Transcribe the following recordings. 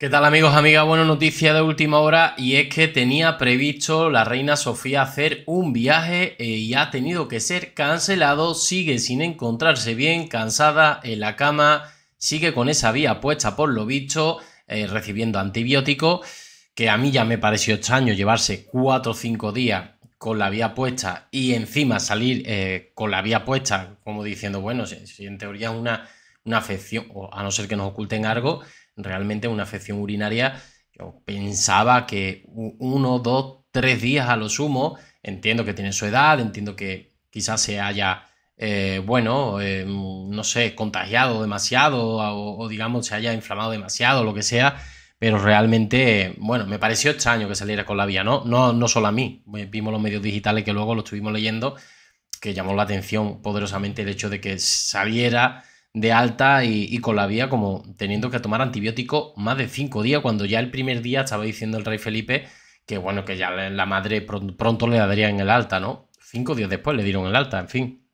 ¿Qué tal amigos, amiga? Bueno, noticia de última hora y es que tenía previsto la reina Sofía hacer un viaje eh, y ha tenido que ser cancelado, sigue sin encontrarse bien, cansada en la cama, sigue con esa vía puesta por lo visto, eh, recibiendo antibiótico, que a mí ya me pareció extraño llevarse 4 o 5 días con la vía puesta y encima salir eh, con la vía puesta, como diciendo, bueno, si, en teoría es una, una afección, o a no ser que nos oculten algo, realmente una afección urinaria, yo pensaba que uno, dos, tres días a lo sumo, entiendo que tiene su edad, entiendo que quizás se haya, eh, bueno, eh, no sé, contagiado demasiado o, digamos se haya inflamado demasiado, lo que sea, pero realmente, bueno, me pareció extraño que saliera con la vía, ¿no? No, no solo a mí, eh, vimos los medios digitales que luego lo estuvimos leyendo, que llamó la atención poderosamente el hecho de que saliera de alta y, con la vía como teniendo que tomar antibiótico más de cinco días, cuando ya el primer día estaba diciendo el rey Felipe que bueno, que ya la madre pronto, le le en el alta, ¿no? Cinco días después le dieron el alta, en fin.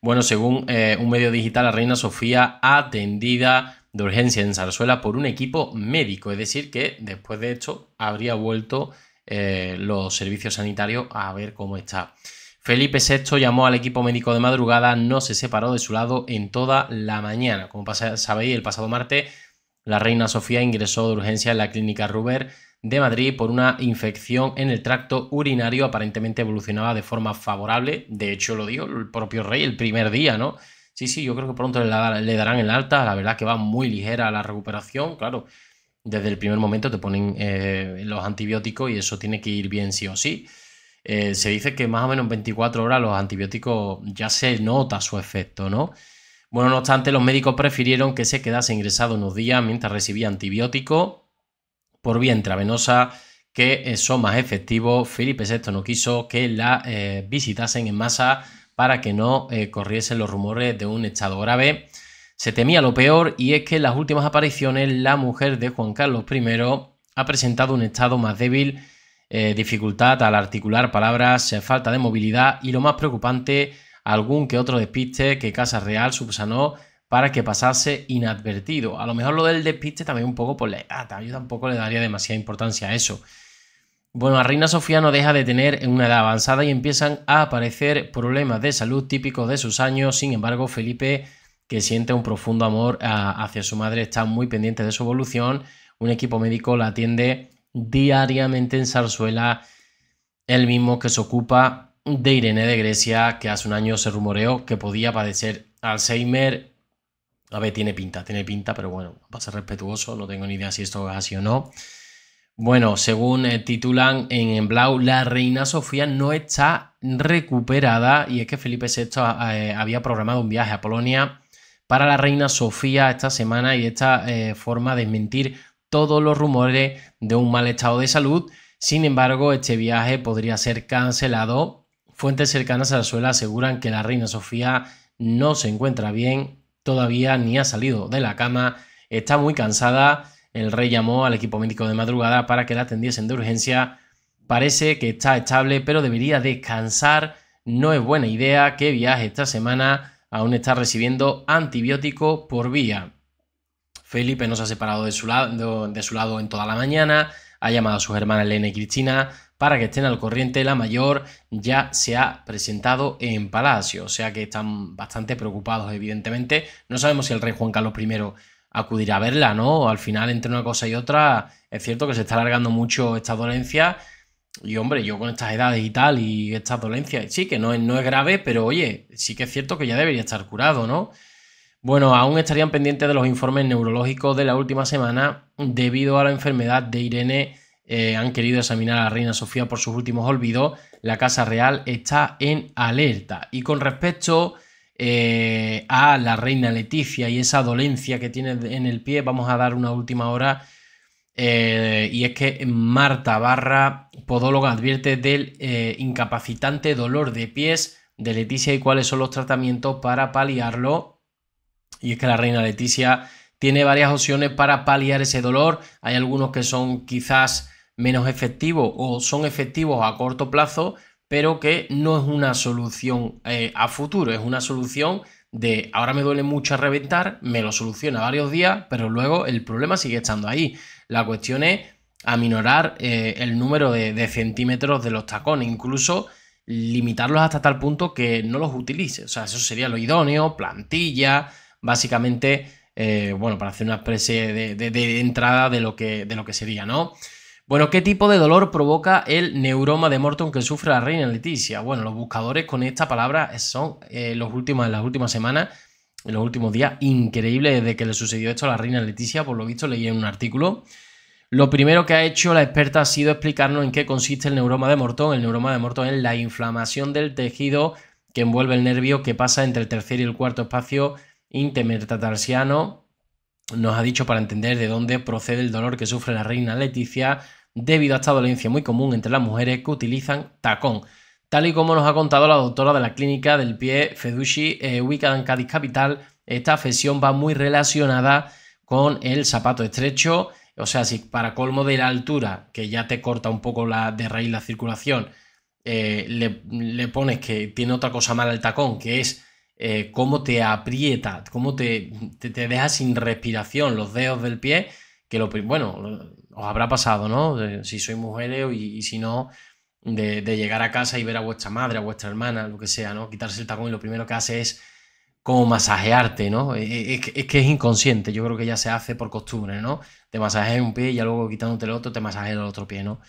Bueno, según eh, un medio digital, la reina Sofía atendida de urgencia en Zarzuela por un equipo médico, es decir, que después de esto habría vuelto eh, los servicios sanitarios a ver cómo está. Felipe VI llamó al equipo médico de madrugada, no se separó de su lado en toda la mañana. Como sabéis, el pasado martes la reina Sofía ingresó de urgencia en la clínica Ruber de Madrid por una infección en el tracto urinario, aparentemente evolucionaba de forma favorable. De hecho, lo dijo el propio rey el primer día, ¿no? Sí, sí, yo creo que pronto le darán el alta. La verdad que va muy ligera la recuperación, claro. Desde el primer momento te ponen eh, los antibióticos y eso tiene que ir bien sí o sí. Eh, se dice que más o menos en 24 horas los antibióticos ya se nota su efecto, ¿no? Bueno, no obstante, los médicos prefirieron que se quedase ingresado unos días mientras recibía antibiótico por vía intravenosa, que son más efectivos. Felipe VI no quiso que la eh, visitasen en masa para que no eh, corriesen los rumores de un estado grave. Se temía lo peor y es que en las últimas apariciones la mujer de Juan Carlos I ha presentado un estado más débil eh, dificultad al articular palabras, falta de movilidad y lo más preocupante, algún que otro despiste que Casa Real subsanó para que pasase inadvertido. A lo mejor lo del despiste también un poco por pues, yo tampoco le daría demasiada importancia a eso. Bueno, a Reina Sofía no deja de tener una edad avanzada y empiezan a aparecer problemas de salud típicos de sus años. Sin embargo, Felipe, que siente un profundo amor ah, hacia su madre, está muy pendiente de su evolución. Un equipo médico la atiende diariamente en Zarzuela, el mismo que se ocupa de Irene de Grecia, que hace un año se rumoreó que podía padecer Alzheimer. A ver, tiene pinta, tiene pinta, pero bueno, va a ser respetuoso, no tengo ni idea si esto es así o no. Bueno, según eh, titulan en Blau, la reina Sofía no está recuperada y es que Felipe VI eh, había programado un viaje a Polonia para la reina Sofía esta semana y esta eh, forma de mentir todos los rumores de un mal estado de salud. Sin embargo, este viaje podría ser cancelado. Fuentes cercanas a la suela aseguran que la reina Sofía no se encuentra bien, todavía ni ha salido de la cama, está muy cansada. El rey llamó al equipo médico de madrugada para que la atendiesen de urgencia. Parece que está estable, pero debería descansar. No es buena idea que viaje esta semana. Aún está recibiendo antibiótico por vía. Felipe nos ha separado de su, lado, de su lado en toda la mañana, ha llamado a sus hermanas Elena y Cristina para que estén al corriente. La mayor ya se ha presentado en Palacio, o sea que están bastante preocupados, evidentemente. No sabemos si el rey Juan Carlos I acudirá a verla, ¿no? Al final, entre una cosa y otra, es cierto que se está alargando mucho esta dolencia. Y hombre, yo con estas edades y tal, y estas dolencias, sí que no es, no es grave, pero oye, sí que es cierto que ya debería estar curado, ¿no? Bueno, aún estarían pendientes de los informes neurológicos de la última semana debido a la enfermedad de Irene. Eh, han querido examinar a la reina Sofía por sus últimos olvidos. La Casa Real está en alerta. Y con respecto eh, a la reina Leticia y esa dolencia que tiene en el pie, vamos a dar una última hora. Eh, y es que Marta Barra, podóloga, advierte del incapacitante dolor de pies de Leticia y cuáles son los tratamientos para paliarlo y es que la reina Leticia tiene varias opciones para paliar ese dolor. Hay algunos que son quizás menos efectivos o son efectivos a corto plazo, pero que no es una solución eh, a futuro, es una solución de ahora me duele mucho reventar, me lo soluciona varios días, pero luego el problema sigue estando ahí. La cuestión es aminorar eh, el número de, de, centímetros de los tacones, incluso limitarlos hasta tal punto que no los utilice. O sea, eso sería lo idóneo, plantilla, básicamente, eh, bueno, para hacer una especie de, entrada de lo, que, de lo que sería, ¿no? Bueno, ¿qué tipo de dolor provoca el neuroma de Morton que sufre la reina Leticia? Bueno, los buscadores con esta palabra son eh, los últimos, en las últimas semanas, en los últimos días, increíbles desde que le sucedió esto a la reina Leticia, por lo visto leí en un artículo. Lo primero que ha hecho la experta ha sido explicarnos en qué consiste el neuroma de Morton. El neuroma de Morton es la inflamación del tejido que envuelve el nervio que pasa entre el tercer y el cuarto espacio Intemer Tatarsiano nos ha dicho para entender de dónde procede el dolor que sufre la reina Leticia debido a esta dolencia muy común entre las mujeres que utilizan tacón. Tal y como nos ha contado la doctora de la clínica del pie Fedushi, eh, Cádiz Capital, esta afección va muy relacionada con el zapato estrecho, o sea, si para colmo de la altura, que ya te corta un poco la, de raíz la circulación, eh, le, le, pones que tiene otra cosa mala el tacón, que es eh, cómo te aprieta, cómo te, te, deja sin respiración los dedos del pie, que lo, bueno, os habrá pasado, ¿no? si sois mujeres y, si no, de, llegar a casa y ver a vuestra madre, a vuestra hermana, lo que sea, ¿no? Quitarse el tacón y lo primero que hace es como masajearte, ¿no? E, e, es, que es inconsciente, yo creo que ya se hace por costumbre, ¿no? Te masajeas un pie y ya luego quitándote el otro te masajeas el otro pie, ¿no?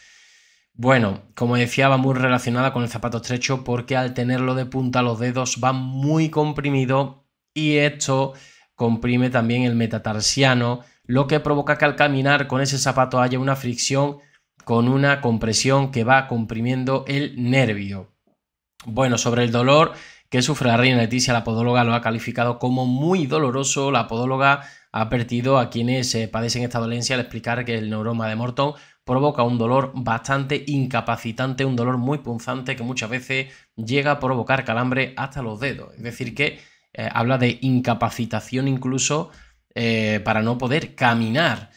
Bueno, como decía, va muy relacionada con el zapato estrecho porque al tenerlo de punta los dedos van muy comprimidos y esto comprime también el metatarsiano, lo que provoca que al caminar con ese zapato haya una fricción con una compresión que va comprimiendo el nervio. Bueno, sobre el dolor que sufre la reina Leticia, la podóloga lo ha calificado como muy doloroso. La podóloga ha advertido a quienes eh, padecen esta dolencia al explicar que el neuroma de Morton provoca un dolor bastante incapacitante, un dolor muy punzante que muchas veces llega a provocar calambre hasta los dedos. Es decir, que eh, habla de incapacitación incluso eh, para no poder caminar.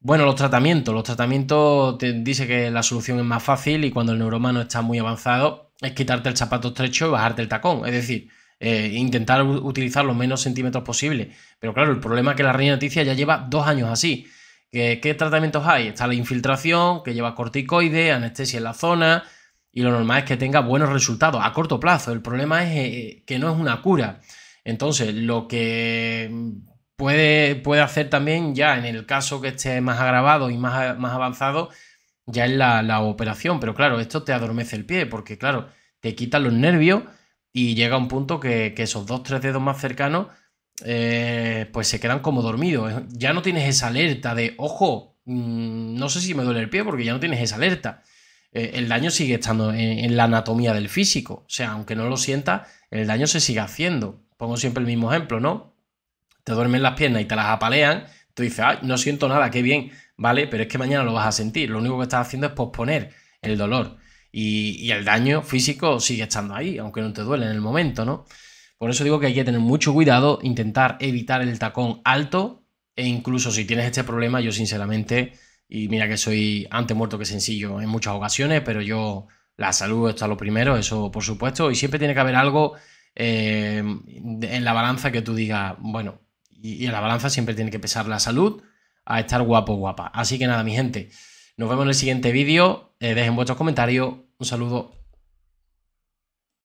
Bueno, los tratamientos. Los tratamientos te dice que la solución es más fácil y cuando el neuromano está muy avanzado es quitarte el zapato estrecho y bajarte el tacón. Es decir, eh, intentar utilizar los menos centímetros posible. Pero claro, el problema es que la reina noticia ya lleva dos años así. ¿Qué, tratamientos hay? Está la infiltración, que lleva corticoide, anestesia en la zona, y lo normal es que tenga buenos resultados a corto plazo. El problema es eh, que no es una cura. Entonces, lo que puede, puede, hacer también ya en el caso que esté más agravado y más, más avanzado, ya es la, operación. Pero claro, esto te adormece el pie, porque claro, te quitan los nervios y llega un punto que, que esos dos, tres dedos más cercanos eh, pues se quedan como dormidos. Ya no tienes esa alerta de, ojo, mm, no sé si me duele el pie porque ya no tienes esa alerta. Eh, el daño sigue estando en, la anatomía del físico. O sea, aunque no lo sienta, el daño se sigue haciendo. Pongo siempre el mismo ejemplo, ¿no? Te duermen las piernas y te las apalean, tú dices, ay, no siento nada, qué bien, ¿vale? Pero es que mañana lo vas a sentir. Lo único que estás haciendo es posponer el dolor. Y, y el daño físico sigue estando ahí, aunque no te duele en el momento, ¿no? Por eso digo que hay que tener mucho cuidado, intentar evitar el tacón alto e incluso si tienes este problema, yo sinceramente, y mira que soy antes muerto que sencillo en muchas ocasiones, pero yo la salud está lo primero, eso por supuesto, y siempre tiene que haber algo eh, en la balanza que tú digas, bueno, y, en la balanza siempre tiene que pesar la salud a estar guapo guapa. Así que nada, mi gente, nos vemos en el siguiente vídeo, eh, dejen vuestros comentarios, un saludo